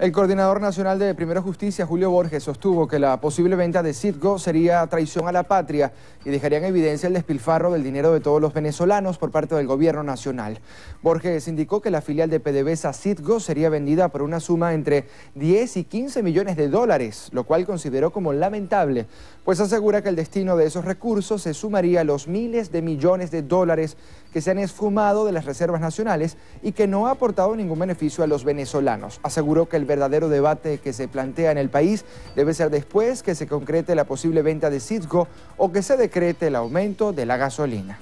El coordinador nacional de Primera Justicia, Julio Borges, sostuvo que la posible venta de Citgo sería traición a la patria y dejaría en evidencia el despilfarro del dinero de todos los venezolanos por parte del gobierno nacional. Borges indicó que la filial de PDVSA Citgo sería vendida por una suma entre 10 y 15 millones de dólares, lo cual consideró como lamentable, pues asegura que el destino de esos recursos se sumaría a los miles de millones de dólares que se han esfumado de las reservas nacionales y que no ha aportado ningún beneficio a los venezolanos. Aseguró que el verdadero debate que se plantea en el país debe ser después que se concrete la posible venta de Citgo o que se decrete el aumento de la gasolina.